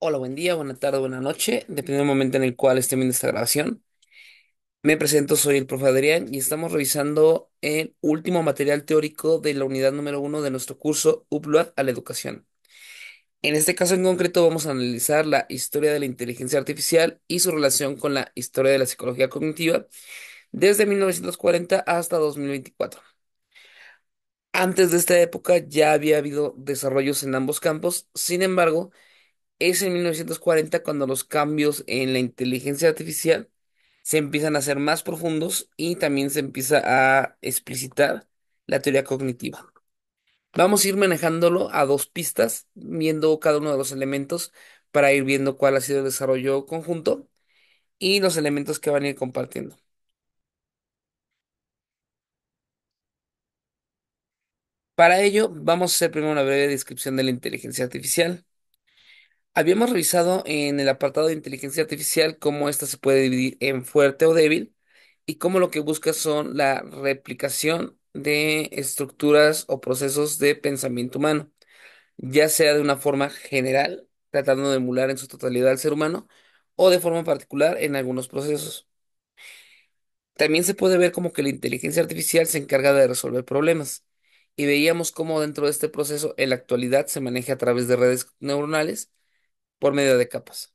Hola, buen día, buena tarde, buena noche, dependiendo del momento en el cual esté viendo esta grabación. Me presento, soy el profe Adrián y estamos revisando el último material teórico de la unidad número uno de nuestro curso Upload a la Educación. En este caso en concreto vamos a analizar la historia de la inteligencia artificial y su relación con la historia de la psicología cognitiva desde 1940 hasta 2024. Antes de esta época ya había habido desarrollos en ambos campos, sin embargo, es en 1940 cuando los cambios en la inteligencia artificial se empiezan a hacer más profundos y también se empieza a explicitar la teoría cognitiva. Vamos a ir manejándolo a dos pistas, viendo cada uno de los elementos para ir viendo cuál ha sido el desarrollo conjunto y los elementos que van a ir compartiendo. Para ello, vamos a hacer primero una breve descripción de la inteligencia artificial. Habíamos revisado en el apartado de inteligencia artificial cómo ésta se puede dividir en fuerte o débil y cómo lo que busca son la replicación de estructuras o procesos de pensamiento humano, ya sea de una forma general, tratando de emular en su totalidad al ser humano, o de forma particular en algunos procesos. También se puede ver como que la inteligencia artificial se encarga de resolver problemas. Y veíamos cómo dentro de este proceso en la actualidad se maneja a través de redes neuronales por medio de capas.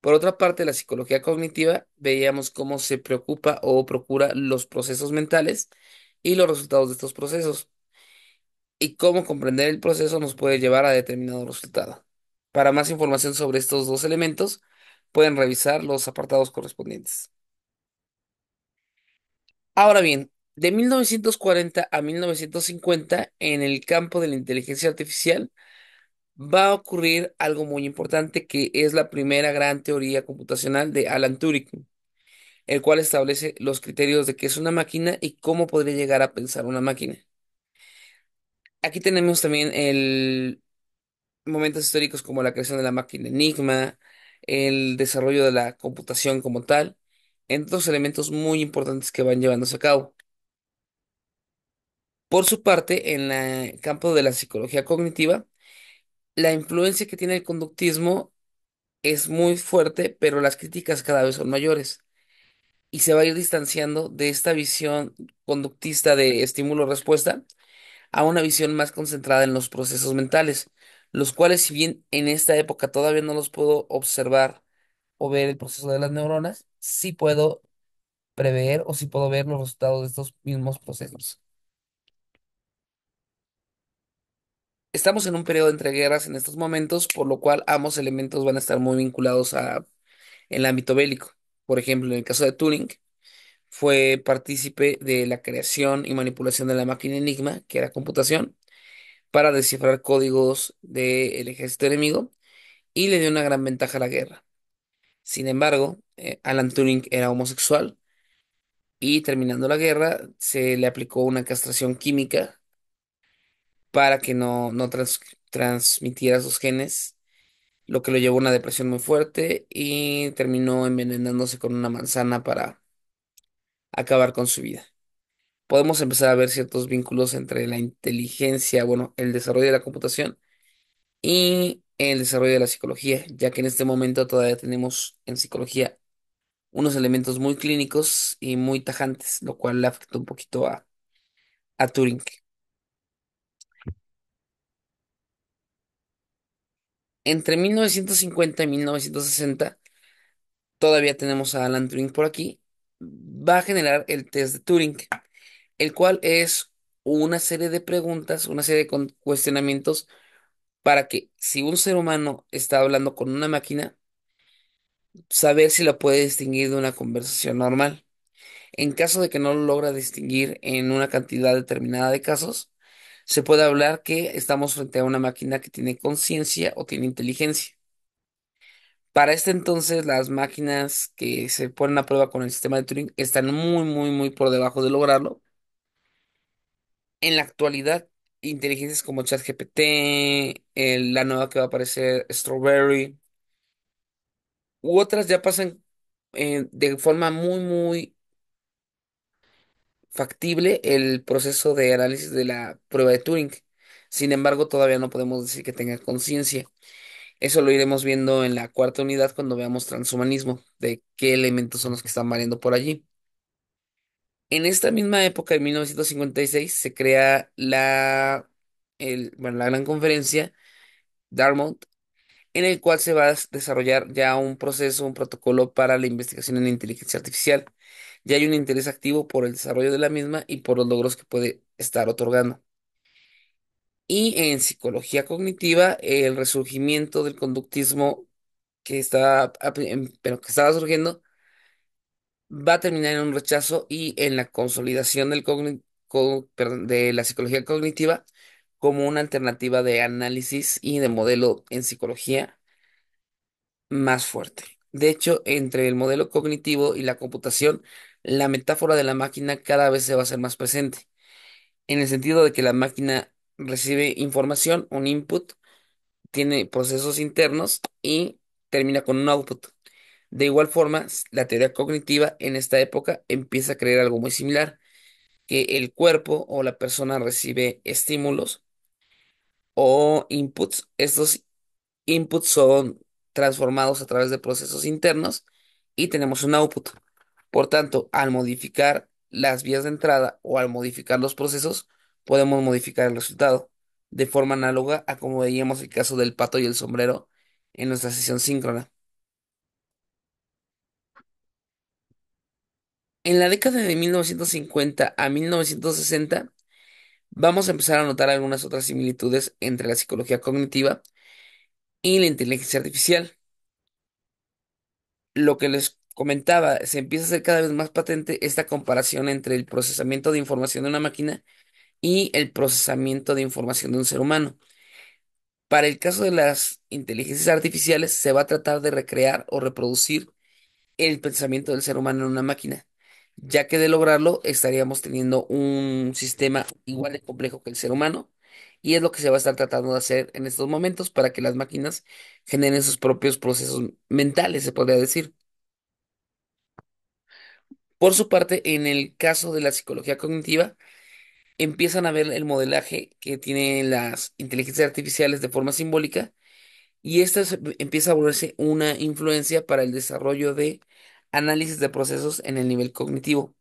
Por otra parte, la psicología cognitiva veíamos cómo se preocupa o procura los procesos mentales y los resultados de estos procesos y cómo comprender el proceso nos puede llevar a determinado resultado. Para más información sobre estos dos elementos, pueden revisar los apartados correspondientes. Ahora bien, de 1940 a 1950, en el campo de la inteligencia artificial, va a ocurrir algo muy importante que es la primera gran teoría computacional de Alan Turing, el cual establece los criterios de qué es una máquina y cómo podría llegar a pensar una máquina. Aquí tenemos también momentos históricos como la creación de la máquina Enigma, el desarrollo de la computación como tal, entre otros elementos muy importantes que van llevándose a cabo. Por su parte, en el campo de la psicología cognitiva, la influencia que tiene el conductismo es muy fuerte, pero las críticas cada vez son mayores y se va a ir distanciando de esta visión conductista de estímulo-respuesta a una visión más concentrada en los procesos mentales, los cuales si bien en esta época todavía no los puedo observar o ver el proceso de las neuronas, sí puedo prever o sí puedo ver los resultados de estos mismos procesos. Estamos en un periodo entre guerras en estos momentos, por lo cual ambos elementos van a estar muy vinculados a el ámbito bélico. Por ejemplo, en el caso de Turing, fue partícipe de la creación y manipulación de la máquina Enigma, que era computación, para descifrar códigos del ejército enemigo y le dio una gran ventaja a la guerra. Sin embargo, eh, Alan Turing era homosexual y terminando la guerra se le aplicó una castración química para que no, no transmitiera sus genes, lo que lo llevó a una depresión muy fuerte y terminó envenenándose con una manzana para acabar con su vida. Podemos empezar a ver ciertos vínculos entre la inteligencia, bueno, el desarrollo de la computación y el desarrollo de la psicología, ya que en este momento todavía tenemos en psicología unos elementos muy clínicos y muy tajantes, lo cual le afectó un poquito a Turing. Entre 1950 y 1960, todavía tenemos a Alan Turing por aquí, va a generar el test de Turing, el cual es una serie de preguntas, una serie de cuestionamientos para que si un ser humano está hablando con una máquina, saber si la puede distinguir de una conversación normal. En caso de que no lo logra distinguir en una cantidad determinada de casos, se puede hablar que estamos frente a una máquina que tiene conciencia o tiene inteligencia. Para este entonces, las máquinas que se ponen a prueba con el sistema de Turing están muy, muy, muy por debajo de lograrlo. En la actualidad, inteligencias como ChatGPT, la nueva que va a aparecer, Strawberry, u otras ya pasan eh, de forma muy, muy factible el proceso de análisis de la prueba de Turing. Sin embargo, todavía no podemos decir que tenga conciencia. Eso lo iremos viendo en la cuarta unidad cuando veamos transhumanismo, de qué elementos son los que están valiendo por allí. En esta misma época, en 1956, se crea la, el, bueno, la gran conferencia Dartmouth en el cual se va a desarrollar ya un proceso, un protocolo para la investigación en inteligencia artificial. Ya hay un interés activo por el desarrollo de la misma y por los logros que puede estar otorgando. Y en psicología cognitiva, el resurgimiento del conductismo que em, pero que estaba surgiendo va a terminar en un rechazo y en la consolidación del de la psicología cognitiva como una alternativa de análisis y de modelo en psicología más fuerte. De hecho, entre el modelo cognitivo y la computación, la metáfora de la máquina cada vez se va a hacer más presente, en el sentido de que la máquina recibe información, un input, tiene procesos internos y termina con un output. De igual forma, la teoría cognitiva en esta época empieza a creer algo muy similar, que el cuerpo o la persona recibe estímulos o inputs. Estos inputs son transformados a través de procesos internos y tenemos un output. Por tanto, al modificar las vías de entrada o al modificar los procesos, podemos modificar el resultado de forma análoga a como veíamos el caso del pato y el sombrero en nuestra sesión síncrona. En la década de 1950 a 1960 Vamos a empezar a notar algunas otras similitudes entre la psicología cognitiva y la inteligencia artificial. Lo que les comentaba, se empieza a hacer cada vez más patente esta comparación entre el procesamiento de información de una máquina y el procesamiento de información de un ser humano. Para el caso de las inteligencias artificiales, se va a tratar de recrear o reproducir el pensamiento del ser humano en una máquina ya que de lograrlo estaríamos teniendo un sistema igual de complejo que el ser humano, y es lo que se va a estar tratando de hacer en estos momentos para que las máquinas generen sus propios procesos mentales, se podría decir. Por su parte, en el caso de la psicología cognitiva, empiezan a ver el modelaje que tienen las inteligencias artificiales de forma simbólica, y esta empieza a volverse una influencia para el desarrollo de análisis de procesos en el nivel cognitivo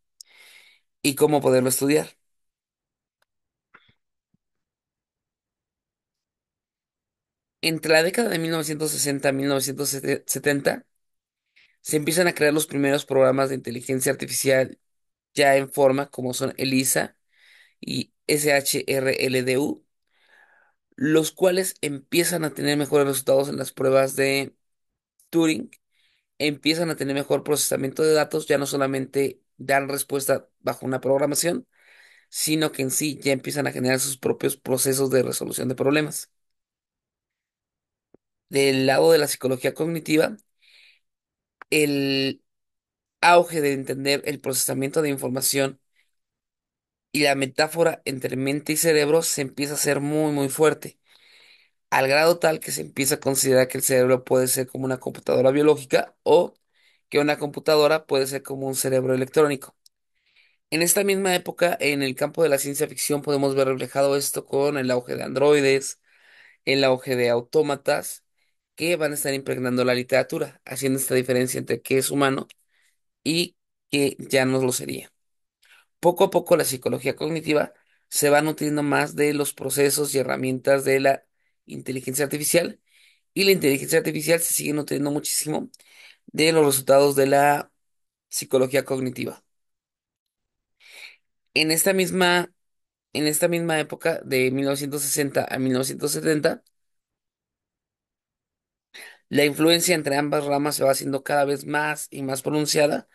y cómo poderlo estudiar. Entre la década de 1960 1970 se empiezan a crear los primeros programas de inteligencia artificial ya en forma, como son ELISA y SHRLDU, los cuales empiezan a tener mejores resultados en las pruebas de Turing empiezan a tener mejor procesamiento de datos, ya no solamente dan respuesta bajo una programación, sino que en sí ya empiezan a generar sus propios procesos de resolución de problemas. Del lado de la psicología cognitiva, el auge de entender el procesamiento de información y la metáfora entre mente y cerebro se empieza a hacer muy, muy fuerte al grado tal que se empieza a considerar que el cerebro puede ser como una computadora biológica o que una computadora puede ser como un cerebro electrónico. En esta misma época, en el campo de la ciencia ficción podemos ver reflejado esto con el auge de androides, el auge de autómatas que van a estar impregnando la literatura, haciendo esta diferencia entre qué es humano y qué ya no lo sería. Poco a poco la psicología cognitiva se va nutriendo más de los procesos y herramientas de la inteligencia artificial y la inteligencia artificial se sigue nutriendo muchísimo de los resultados de la psicología cognitiva. En esta misma, en esta misma época de 1960 a 1970, la influencia entre ambas ramas se va haciendo cada vez más y más pronunciada,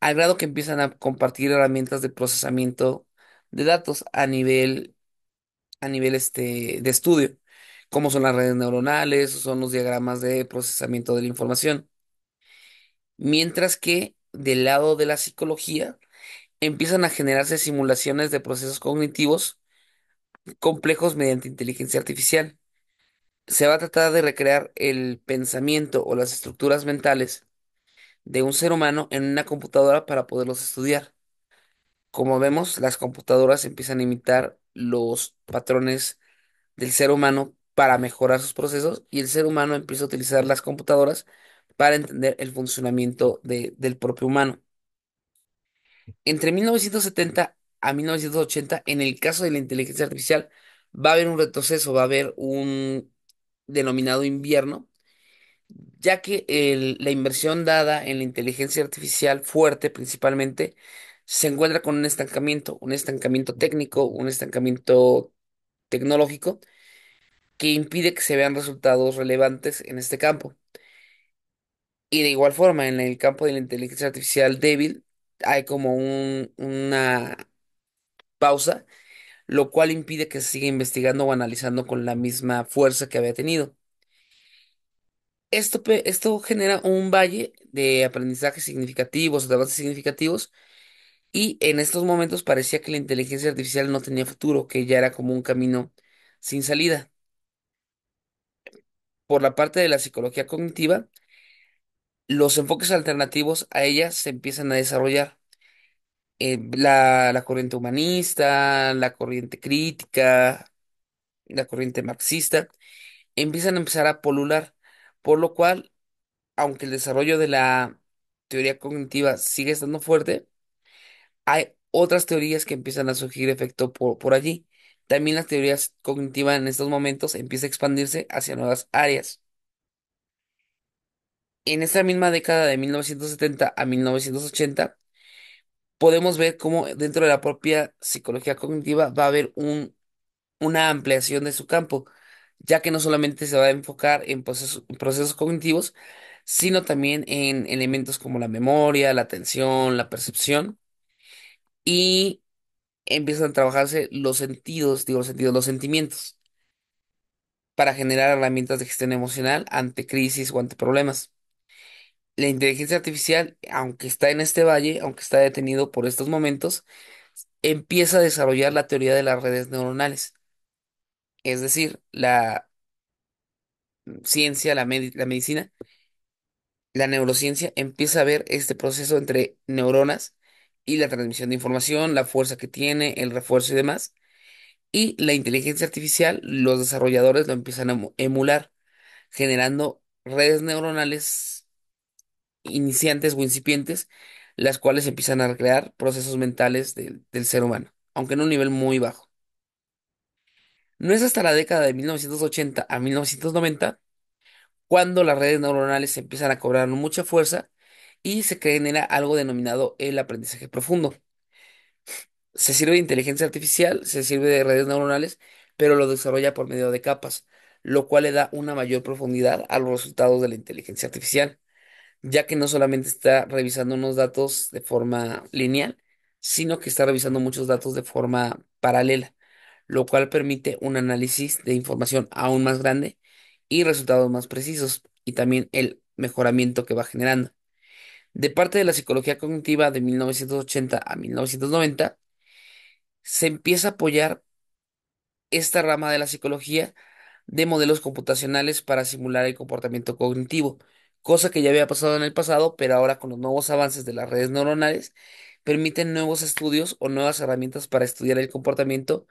al grado que empiezan a compartir herramientas de procesamiento de datos a nivel, a nivel este, de estudio cómo son las redes neuronales, son los diagramas de procesamiento de la información. Mientras que del lado de la psicología empiezan a generarse simulaciones de procesos cognitivos complejos mediante inteligencia artificial. Se va a tratar de recrear el pensamiento o las estructuras mentales de un ser humano en una computadora para poderlos estudiar. Como vemos, las computadoras empiezan a imitar los patrones del ser humano para mejorar sus procesos y el ser humano empieza a utilizar las computadoras para entender el funcionamiento del propio humano. Entre 1970 a 1980, en el caso de la inteligencia artificial, va a haber un retroceso, va a haber un denominado invierno, ya que la inversión dada en la inteligencia artificial fuerte principalmente se encuentra con un estancamiento, un estancamiento técnico, un estancamiento tecnológico que impide que se vean resultados relevantes en este campo. Y de igual forma, en el campo de la inteligencia artificial débil hay como una pausa, lo cual impide que se siga investigando o analizando con la misma fuerza que había tenido. Esto, esto genera un valle de aprendizajes significativos, de avances significativos, y en estos momentos parecía que la inteligencia artificial no tenía futuro, que ya era como un camino sin salida por la parte de la psicología cognitiva, los enfoques alternativos a ella se empiezan a desarrollar. Eh, la, corriente humanista, la corriente crítica, la corriente marxista, empiezan a empezar a polular, por lo cual, aunque el desarrollo de la teoría cognitiva sigue estando fuerte, hay otras teorías que empiezan a surgir efecto por, por allí. También las teorías cognitivas en estos momentos empieza a expandirse hacia nuevas áreas. En esta misma década de 1970 a 1980, podemos ver cómo dentro de la propia psicología cognitiva va a haber un, una ampliación de su campo, ya que no solamente se va a enfocar en procesos, procesos cognitivos, sino también en elementos como la memoria, la atención, la percepción y empiezan a trabajarse los sentidos, digo los sentidos, los sentimientos, para generar herramientas de gestión emocional ante crisis o ante problemas. La inteligencia artificial, aunque está en este valle, aunque está detenido por estos momentos, empieza a desarrollar la teoría de las redes neuronales. Es decir, la ciencia, la, la medicina, la neurociencia empieza a ver este proceso entre neuronas y la transmisión de información, la fuerza que tiene, el refuerzo y demás. Y la inteligencia artificial, los desarrolladores lo empiezan a emular, generando redes neuronales iniciantes o incipientes, las cuales empiezan a crear procesos mentales del ser humano, aunque en un nivel muy bajo. No es hasta la década de 1980 a 1990 cuando las redes neuronales empiezan a cobrar mucha fuerza y se genera algo denominado el aprendizaje profundo. Se sirve de inteligencia artificial, se sirve de redes neuronales, pero lo desarrolla por medio de capas, lo cual le da una mayor profundidad a los resultados de la inteligencia artificial, ya que no solamente está revisando unos datos de forma lineal, sino que está revisando muchos datos de forma paralela, lo cual permite un análisis de información aún más grande y resultados más precisos, y también el mejoramiento que va generando de parte de la psicología cognitiva de 1980 a 1990, se empieza a apoyar esta rama de la psicología de modelos computacionales para simular el comportamiento cognitivo, cosa que ya había pasado en el pasado, pero ahora con los nuevos avances de las redes neuronales permiten nuevos estudios o nuevas herramientas para estudiar el comportamiento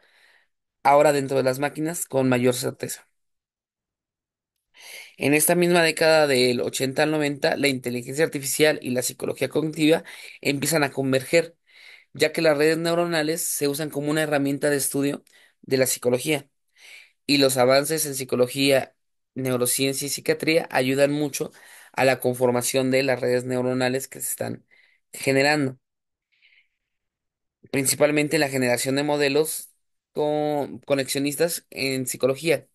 ahora dentro de las máquinas con mayor certeza. En esta misma década del 80 al 90, la inteligencia artificial y la psicología cognitiva empiezan a converger, ya que las redes neuronales se usan como una herramienta de estudio de la psicología y los avances en psicología, neurociencia y psiquiatría ayudan mucho a la conformación de las redes neuronales que se están generando, principalmente la generación de modelos con conexionistas en psicología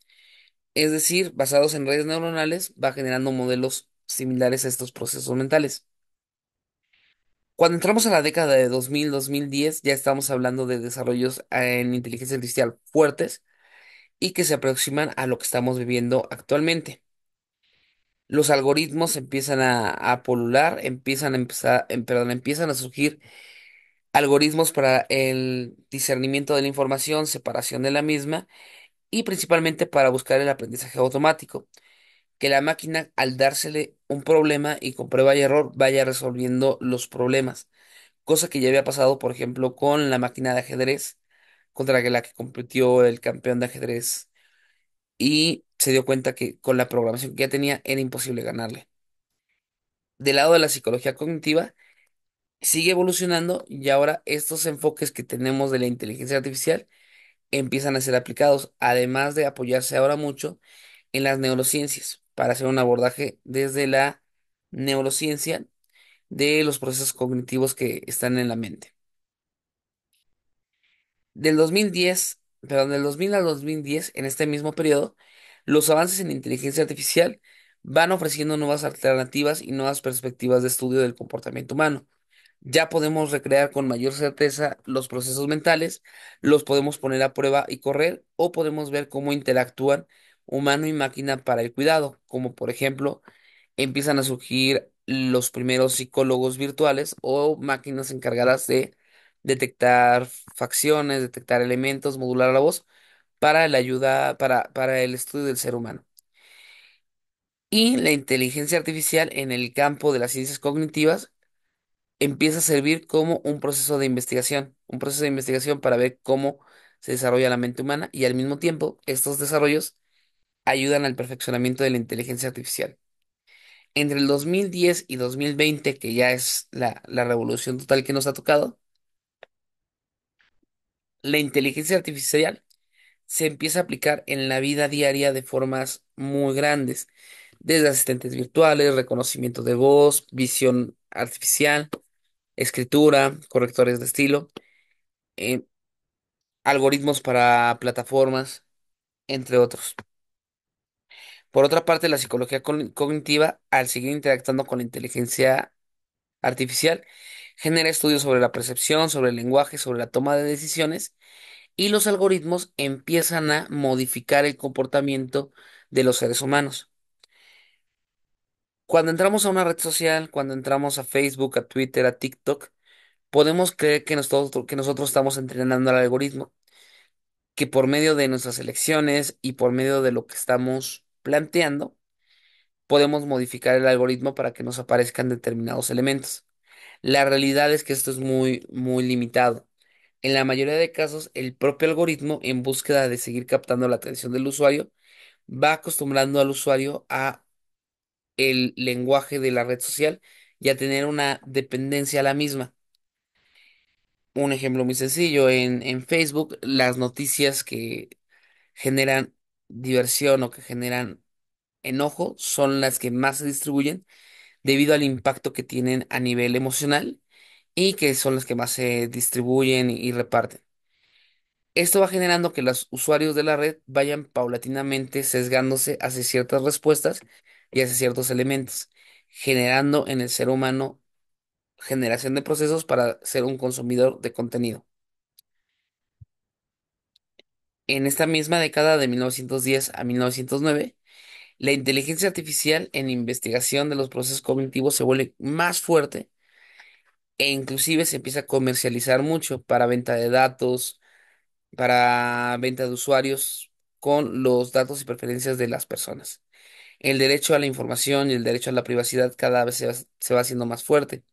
es decir, basados en redes neuronales, va generando modelos similares a estos procesos mentales. Cuando entramos a la década de 2000-2010, ya estamos hablando de desarrollos eh, en inteligencia artificial fuertes y que se aproximan a lo que estamos viviendo actualmente. Los algoritmos empiezan a, polular, empiezan a, empezar, em, perdón, empiezan a surgir algoritmos para el discernimiento de la información, separación de la misma y principalmente para buscar el aprendizaje automático, que la máquina al dársele un problema y con prueba y error vaya resolviendo los problemas, cosa que ya había pasado, por ejemplo, con la máquina de ajedrez contra la que compitió el campeón de ajedrez y se dio cuenta que con la programación que ya tenía era imposible ganarle. Del lado de la psicología cognitiva, sigue evolucionando y ahora estos enfoques que tenemos de la inteligencia artificial empiezan a ser aplicados, además de apoyarse ahora mucho en las neurociencias para hacer un abordaje desde la neurociencia de los procesos cognitivos que están en la mente. Del 2010, del 2000 al 2010, en este mismo periodo, los avances en inteligencia artificial van ofreciendo nuevas alternativas y nuevas perspectivas de estudio del comportamiento humano ya podemos recrear con mayor certeza los procesos mentales, los podemos poner a prueba y correr, o podemos ver cómo interactúan humano y máquina para el cuidado, como por ejemplo empiezan a surgir los primeros psicólogos virtuales o máquinas encargadas de detectar facciones, detectar elementos, modular la voz para la ayuda, para, el estudio del ser humano. Y la inteligencia artificial en el campo de las ciencias cognitivas empieza a servir como un proceso de investigación, un proceso de investigación para ver cómo se desarrolla la mente humana y al mismo tiempo estos desarrollos ayudan al perfeccionamiento de la inteligencia artificial. Entre el 2010 y 2020, que ya es la, la revolución total que nos ha tocado, la inteligencia artificial se empieza a aplicar en la vida diaria de formas muy grandes, desde asistentes virtuales, reconocimiento de voz, visión artificial, escritura, correctores de estilo, eh, algoritmos para plataformas, entre otros. Por otra parte, la psicología cognitiva, al seguir interactuando con la inteligencia artificial, genera estudios sobre la percepción, sobre el lenguaje, sobre la toma de decisiones y los algoritmos empiezan a modificar el comportamiento de los seres humanos. Cuando entramos a una red social, cuando entramos a Facebook, a Twitter, a TikTok, podemos creer que nosotros, que nosotros estamos entrenando al algoritmo, que por medio de nuestras elecciones y por medio de lo que estamos planteando, podemos modificar el algoritmo para que nos aparezcan determinados elementos. La realidad es que esto es muy, muy limitado. En la mayoría de casos, el propio algoritmo, en búsqueda de seguir captando la atención del usuario, va acostumbrando al usuario a el lenguaje de la red social y a tener una dependencia a la misma. Un ejemplo muy sencillo, en, Facebook las noticias que generan diversión o que generan enojo son las que más se distribuyen debido al impacto que tienen a nivel emocional y que son las que más se distribuyen y y reparten. Esto va generando que los usuarios de la red vayan paulatinamente sesgándose hacia ciertas respuestas y hace ciertos elementos, generando en el ser humano generación de procesos para ser un consumidor de contenido. En esta misma década de 1910 a 1909, la inteligencia artificial en investigación de los procesos cognitivos se vuelve más fuerte e inclusive se empieza a comercializar mucho para venta de datos, para venta de usuarios con los datos y preferencias de las personas el derecho a la información y el derecho a la privacidad cada vez se va, haciendo más fuerte.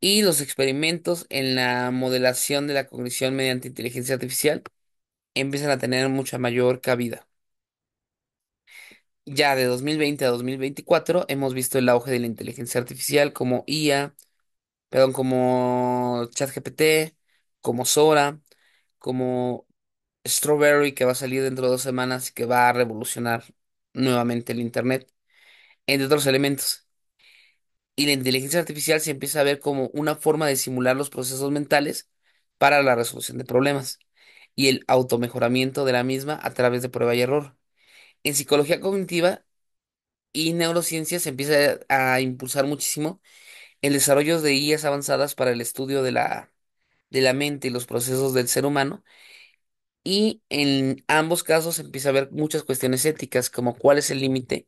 Y los experimentos en la modelación de la cognición mediante inteligencia artificial empiezan a tener mucha mayor cabida. Ya de 2020 a 2024 hemos visto el auge de la inteligencia artificial como IA, perdón, como ChatGPT, como Sora, como Strawberry que va a salir dentro de dos semanas y que va a revolucionar nuevamente el Internet, entre otros elementos. Y la inteligencia artificial se empieza a ver como una forma de simular los procesos mentales para la resolución de problemas y el automejoramiento de la misma a través de prueba y error. En psicología cognitiva y neurociencia se empieza a impulsar muchísimo el desarrollo de guías avanzadas para el estudio de la, de la mente y los procesos del ser humano y en ambos casos empieza a haber muchas cuestiones éticas, como cuál es el límite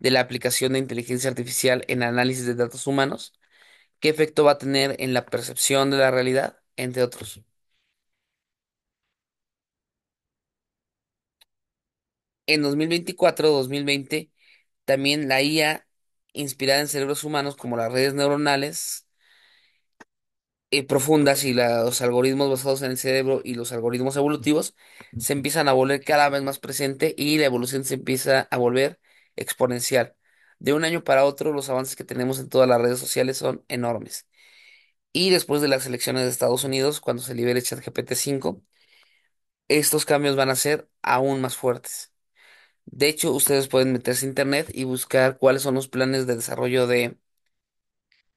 de la aplicación de inteligencia artificial en análisis de datos humanos, qué efecto va a tener en la percepción de la realidad, entre otros. En 2024-2020, también la IA, inspirada en cerebros humanos como las redes neuronales, profundas y los algoritmos basados en el cerebro y los algoritmos evolutivos se empiezan a volver cada vez más presente y la evolución se empieza a volver exponencial. De un año para otro, los avances que tenemos en todas las redes sociales son enormes. Y después de las elecciones de Estados Unidos, cuando se libere ChatGPT-5, estos cambios van a ser aún más fuertes. De hecho, ustedes pueden meterse a internet y buscar cuáles son los planes de desarrollo de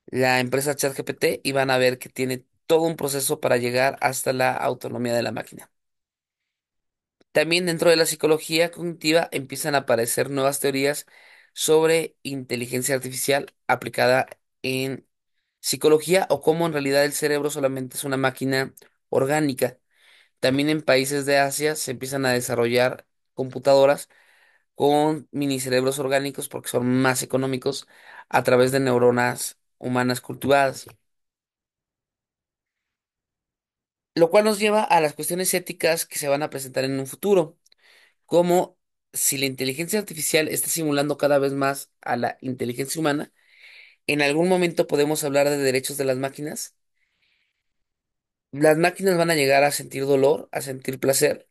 la empresa ChatGPT y van a ver que tiene todo un proceso para llegar hasta la autonomía de la máquina. También dentro de la psicología cognitiva empiezan a aparecer nuevas teorías sobre inteligencia artificial aplicada en psicología o cómo en realidad el cerebro solamente es una máquina orgánica. También en países de Asia se empiezan a desarrollar computadoras con minicerebros orgánicos porque son más económicos a través de neuronas humanas cultivadas. Lo cual nos lleva a las cuestiones éticas que se van a presentar en un futuro, como si la inteligencia artificial está simulando cada vez más a la inteligencia humana, en algún momento podemos hablar de derechos de las máquinas. Las máquinas van a llegar a sentir dolor, a sentir placer.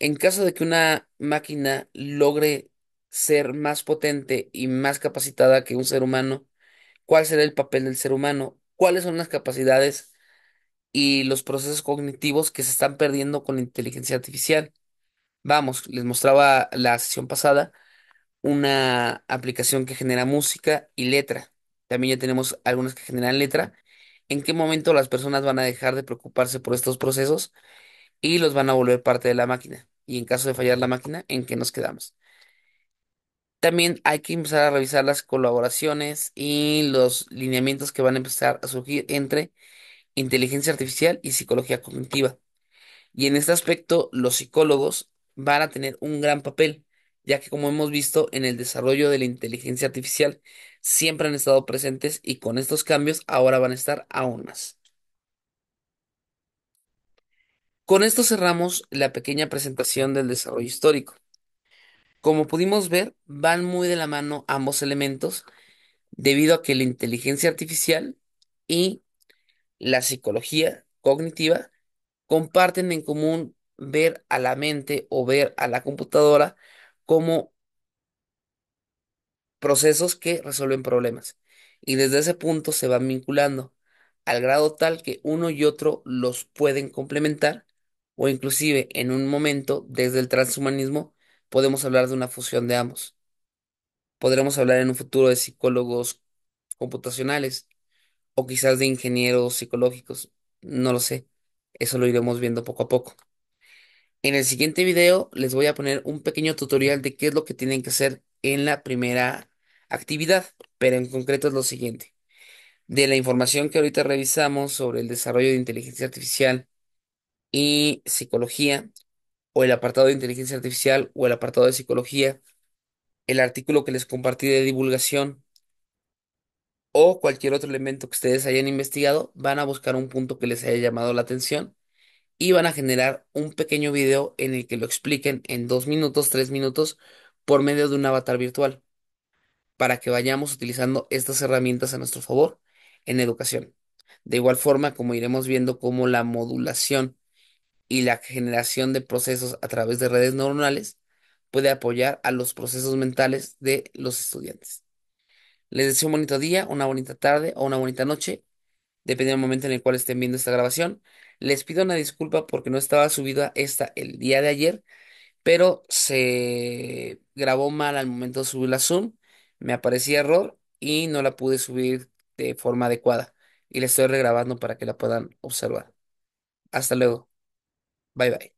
En caso de que una máquina logre ser más potente y más capacitada que un ser humano, cuál será el papel del ser humano, cuáles son las capacidades y los procesos cognitivos que se están perdiendo con la inteligencia artificial. Vamos, les mostraba la sesión pasada una aplicación que genera música y letra. También ya tenemos algunas que generan letra. ¿En qué momento las personas van a dejar de preocuparse por estos procesos y los van a volver parte de la máquina? Y en caso de fallar la máquina, ¿en qué nos quedamos? También hay que empezar a revisar las colaboraciones y los lineamientos que van a empezar a surgir entre inteligencia artificial y psicología cognitiva. Y en este aspecto, los psicólogos van a tener un gran papel, ya que como hemos visto en el desarrollo de la inteligencia artificial, siempre han estado presentes y con estos cambios ahora van a estar aún más. Con esto cerramos la pequeña presentación del desarrollo histórico. Como pudimos ver, van muy de la mano ambos elementos debido a que la inteligencia artificial y la psicología cognitiva comparten en común ver a la mente o ver a la computadora como procesos que resuelven problemas. Y desde ese punto se van vinculando al grado tal que uno y otro los pueden complementar o inclusive en un momento desde el transhumanismo podemos hablar de una fusión de ambos. Podremos hablar en un futuro de psicólogos computacionales o quizás de ingenieros psicológicos, no lo sé. Eso lo iremos viendo poco a poco. En el siguiente video les voy a poner un pequeño tutorial de qué es lo que tienen que hacer en la primera actividad, pero en concreto es lo siguiente. De la información que ahorita revisamos sobre el desarrollo de inteligencia artificial y psicología, o el apartado de inteligencia artificial o el apartado de psicología, el artículo que les compartí de divulgación o cualquier otro elemento que ustedes hayan investigado, van a buscar un punto que les haya llamado la atención y van a generar un pequeño video en el que lo expliquen en dos minutos, tres minutos, por medio de un avatar virtual, para que vayamos utilizando estas herramientas a nuestro favor en educación. De igual forma, como iremos viendo cómo la modulación y la generación de procesos a través de redes neuronales puede apoyar a los procesos mentales de los estudiantes. Les deseo un bonito día, una bonita tarde o una bonita noche, dependiendo del momento en el cual estén viendo esta grabación. Les pido una disculpa porque no estaba subida esta el día de ayer, pero se grabó mal al momento de subir la Zoom, me aparecía error y no la pude subir de forma adecuada. Y la estoy regrabando para que la puedan observar. Hasta luego. Bye bye.